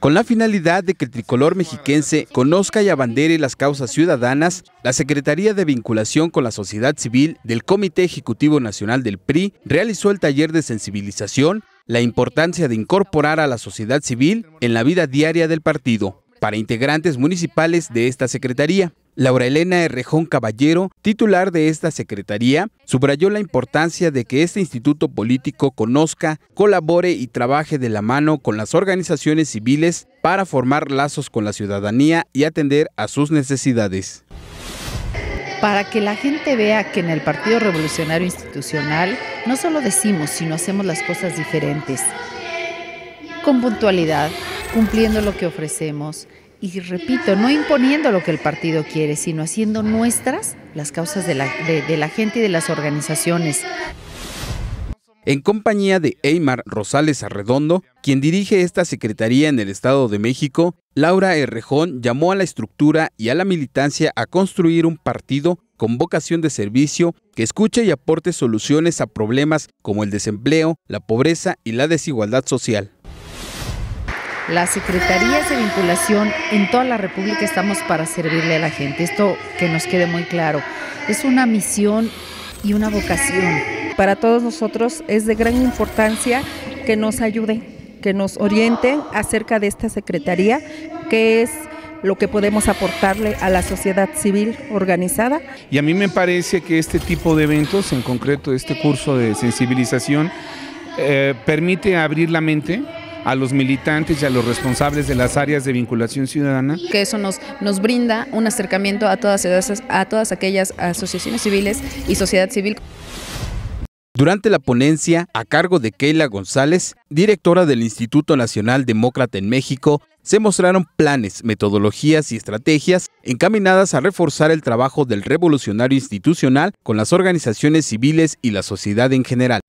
Con la finalidad de que el tricolor mexiquense conozca y abandere las causas ciudadanas, la Secretaría de Vinculación con la Sociedad Civil del Comité Ejecutivo Nacional del PRI realizó el taller de sensibilización, la importancia de incorporar a la sociedad civil en la vida diaria del partido, para integrantes municipales de esta Secretaría. Laura Elena Herrejón Caballero, titular de esta Secretaría, subrayó la importancia de que este instituto político conozca, colabore y trabaje de la mano con las organizaciones civiles para formar lazos con la ciudadanía y atender a sus necesidades. Para que la gente vea que en el Partido Revolucionario Institucional no solo decimos, sino hacemos las cosas diferentes, con puntualidad, cumpliendo lo que ofrecemos, y repito, no imponiendo lo que el partido quiere, sino haciendo nuestras las causas de la, gente y de las organizaciones. En compañía de Eymar Rosales Arredondo, quien dirige esta secretaría en el Estado de México, Laura Herrejón llamó a la estructura y a la militancia a construir un partido con vocación de servicio que escuche y aporte soluciones a problemas como el desempleo, la pobreza y la desigualdad social las secretarías de vinculación en toda la República estamos para servirle a la gente. Esto que nos quede muy claro. Es una misión y una vocación. Para todos nosotros es de gran importancia que nos ayude, que nos oriente acerca de esta secretaría, que es lo que podemos aportarle a la sociedad civil organizada. Y a mí me parece que este tipo de eventos, en concreto este curso de sensibilización, eh, permite abrir la mente, a los militantes y a los responsables de las áreas de vinculación ciudadana. Que eso nos, nos brinda un acercamiento a todas, a todas aquellas asociaciones civiles y sociedad civil. Durante la ponencia, a cargo de Keila González, directora del Instituto Nacional Demócrata en México, se mostraron planes, metodologías y estrategias encaminadas a reforzar el trabajo del revolucionario institucional con las organizaciones civiles y la sociedad en general.